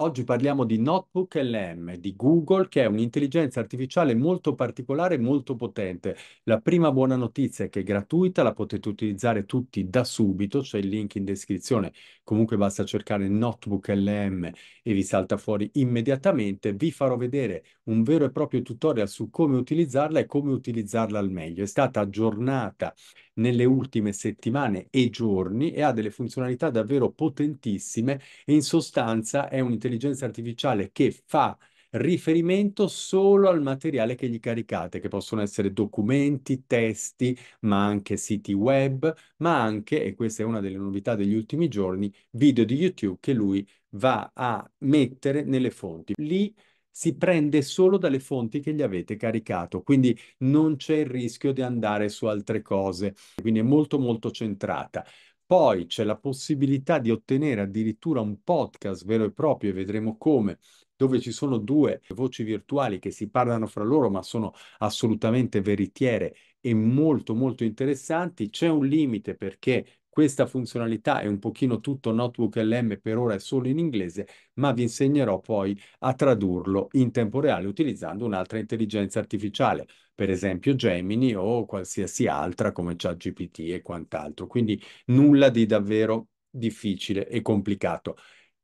Oggi parliamo di Notebook LM di Google, che è un'intelligenza artificiale molto particolare e molto potente. La prima buona notizia è che è gratuita, la potete utilizzare tutti da subito, c'è il link in descrizione. Comunque basta cercare Notebook LM e vi salta fuori immediatamente. Vi farò vedere un vero e proprio tutorial su come utilizzarla e come utilizzarla al meglio. È stata aggiornata nelle ultime settimane e giorni e ha delle funzionalità davvero potentissime e in sostanza è un'intelligenza artificiale che fa riferimento solo al materiale che gli caricate, che possono essere documenti, testi, ma anche siti web, ma anche, e questa è una delle novità degli ultimi giorni, video di YouTube che lui va a mettere nelle fonti. Lì si prende solo dalle fonti che gli avete caricato, quindi non c'è il rischio di andare su altre cose, quindi è molto molto centrata. Poi c'è la possibilità di ottenere addirittura un podcast vero e proprio e vedremo come, dove ci sono due voci virtuali che si parlano fra loro ma sono assolutamente veritiere e molto molto interessanti. C'è un limite perché questa funzionalità è un pochino tutto Notebook LM, per ora è solo in inglese, ma vi insegnerò poi a tradurlo in tempo reale utilizzando un'altra intelligenza artificiale, per esempio Gemini o qualsiasi altra come ChatGPT e quant'altro. Quindi nulla di davvero difficile e complicato.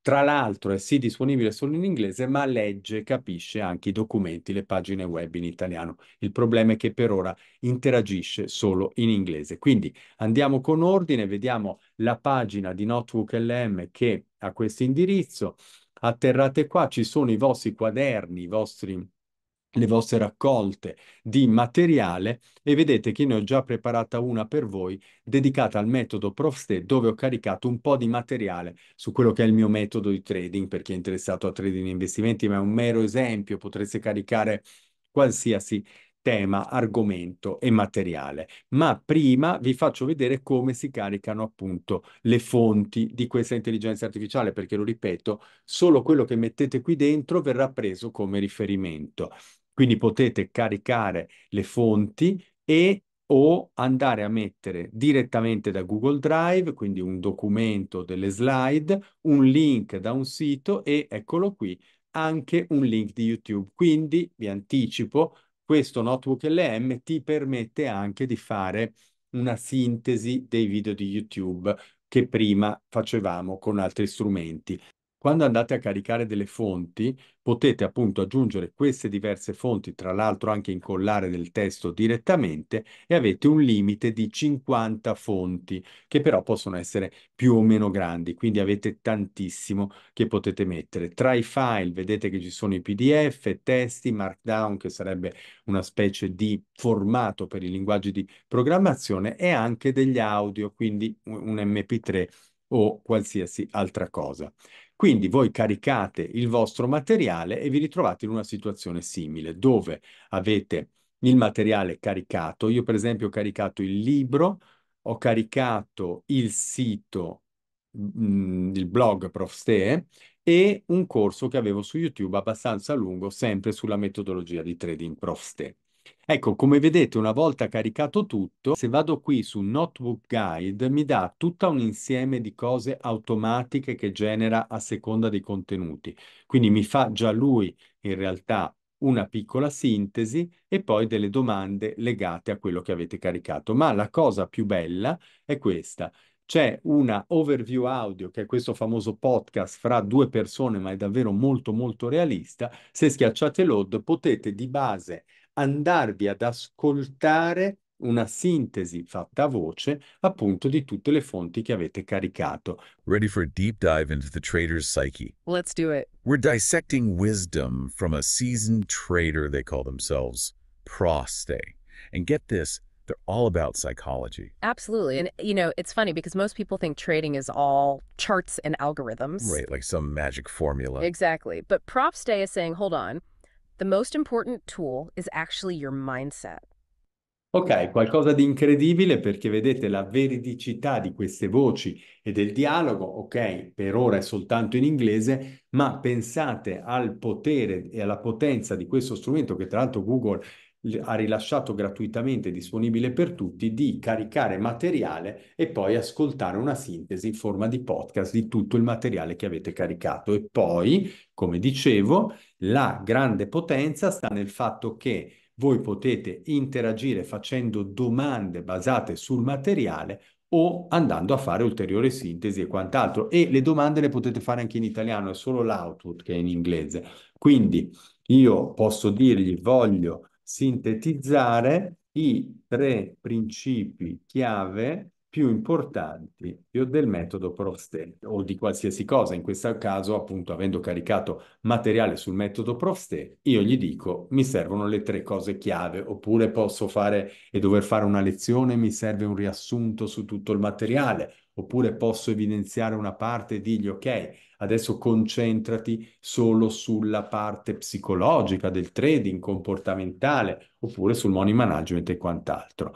Tra l'altro è sì disponibile solo in inglese, ma legge e capisce anche i documenti, le pagine web in italiano. Il problema è che per ora interagisce solo in inglese. Quindi andiamo con ordine, vediamo la pagina di Notebook LM che ha questo indirizzo. Atterrate qua, ci sono i vostri quaderni, i vostri le vostre raccolte di materiale e vedete che ne ho già preparata una per voi dedicata al metodo ProfSte dove ho caricato un po' di materiale su quello che è il mio metodo di trading per chi è interessato a trading e investimenti, ma è un mero esempio, potreste caricare qualsiasi tema, argomento e materiale. Ma prima vi faccio vedere come si caricano appunto le fonti di questa intelligenza artificiale, perché lo ripeto, solo quello che mettete qui dentro verrà preso come riferimento. Quindi potete caricare le fonti e o andare a mettere direttamente da Google Drive, quindi un documento delle slide, un link da un sito e eccolo qui, anche un link di YouTube. Quindi vi anticipo, questo notebook LM ti permette anche di fare una sintesi dei video di YouTube che prima facevamo con altri strumenti. Quando andate a caricare delle fonti, potete appunto aggiungere queste diverse fonti, tra l'altro anche incollare del testo direttamente e avete un limite di 50 fonti, che però possono essere più o meno grandi, quindi avete tantissimo che potete mettere. Tra i file vedete che ci sono i PDF, testi, Markdown, che sarebbe una specie di formato per i linguaggi di programmazione, e anche degli audio, quindi un MP3 o qualsiasi altra cosa. Quindi voi caricate il vostro materiale e vi ritrovate in una situazione simile dove avete il materiale caricato. Io per esempio ho caricato il libro, ho caricato il sito, mh, mm, il blog Profstee e un corso che avevo su YouTube abbastanza lungo sempre sulla metodologia di trading Profstee. Ecco, come vedete, una volta caricato tutto, se vado qui su Notebook Guide mi dà tutto un insieme di cose automatiche che genera a seconda dei contenuti. Quindi mi fa già lui, in realtà, una piccola sintesi e poi delle domande legate a quello che avete caricato. Ma la cosa più bella è questa. C'è una overview audio, che è questo famoso podcast fra due persone, ma è davvero molto molto realista. Se schiacciate load potete di base andarvi ad ascoltare una sintesi fatta a voce appunto di tutte le fonti che avete caricato. Ready for a deep dive into the trader's psyche? Let's do it. We're dissecting wisdom from a seasoned trader they call themselves, Proste. And get this, they're all about psychology. Absolutely. And, you know, it's funny because most people think trading is all charts and algorithms. Right, like some magic formula. Exactly. But Prof Stay is saying, hold on, The most important tool is actually your mindset. Ok, qualcosa di incredibile perché vedete la veridicità di queste voci e del dialogo, ok, per ora è soltanto in inglese, ma pensate al potere e alla potenza di questo strumento che tra l'altro Google ha rilasciato gratuitamente, disponibile per tutti, di caricare materiale e poi ascoltare una sintesi in forma di podcast di tutto il materiale che avete caricato. E poi, come dicevo, la grande potenza sta nel fatto che voi potete interagire facendo domande basate sul materiale o andando a fare ulteriore sintesi e quant'altro. E le domande le potete fare anche in italiano, è solo l'output che è in inglese. Quindi io posso dirgli voglio sintetizzare i tre principi chiave più importanti del metodo Profsted o di qualsiasi cosa. In questo caso, appunto, avendo caricato materiale sul metodo Profsted, io gli dico mi servono le tre cose chiave, oppure posso fare e dover fare una lezione, mi serve un riassunto su tutto il materiale, oppure posso evidenziare una parte e dirgli ok, adesso concentrati solo sulla parte psicologica del trading comportamentale, oppure sul money management e quant'altro.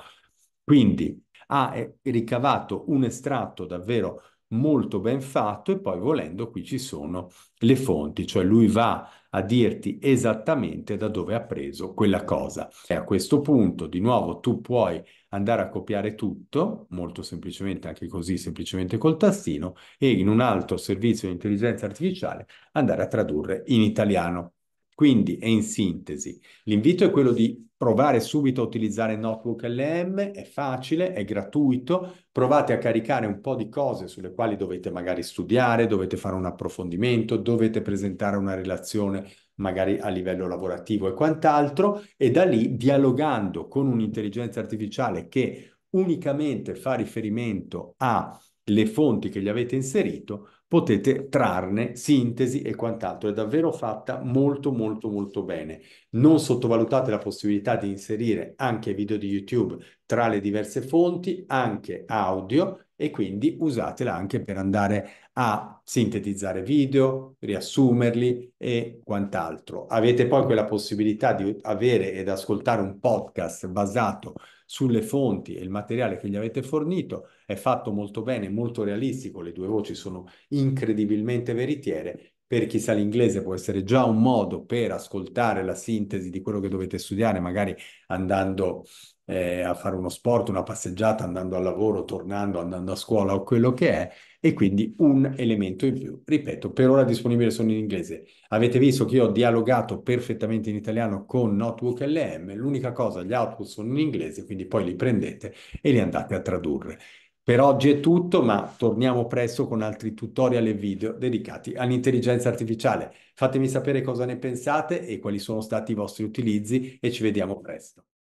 Quindi ha eh, ricavato un estratto davvero molto ben fatto e poi volendo qui ci sono le fonti, cioè lui va a dirti esattamente da dove ha preso quella cosa. E a questo punto, di nuovo, tu puoi andare a copiare tutto, molto semplicemente, anche così, semplicemente col tastino, e in un altro servizio di intelligenza artificiale andare a tradurre in italiano. Quindi, è in sintesi, l'invito è quello di provare subito a utilizzare Notebook LM, è facile, è gratuito, provate a caricare un po' di cose sulle quali dovete magari studiare, dovete fare un approfondimento, dovete presentare una relazione magari a livello lavorativo e quant'altro, e da lì, dialogando con un'intelligenza artificiale che unicamente fa riferimento alle fonti che gli avete inserito, potete trarne sintesi e quant'altro. È davvero fatta molto molto molto bene. Non sottovalutate la possibilità di inserire anche video di YouTube tra le diverse fonti, anche audio, e quindi usatela anche per andare a sintetizzare video, riassumerli e quant'altro. Avete poi quella possibilità di avere ed ascoltare un podcast basato sulle fonti e il materiale che gli avete fornito, è fatto molto bene, molto realistico, le due voci sono incredibilmente veritiere. Per chi sa l'inglese può essere già un modo per ascoltare la sintesi di quello che dovete studiare, magari andando eh, a fare uno sport, una passeggiata, andando al lavoro, tornando, andando a scuola o quello che è, e quindi un elemento in più. Ripeto, per ora disponibile solo in inglese. Avete visto che io ho dialogato perfettamente in italiano con Notebook LM, l'unica cosa, gli output sono in inglese, quindi poi li prendete e li andate a tradurre. Per oggi è tutto, ma torniamo presto con altri tutorial e video dedicati all'intelligenza artificiale. Fatemi sapere cosa ne pensate e quali sono stati i vostri utilizzi e ci vediamo presto.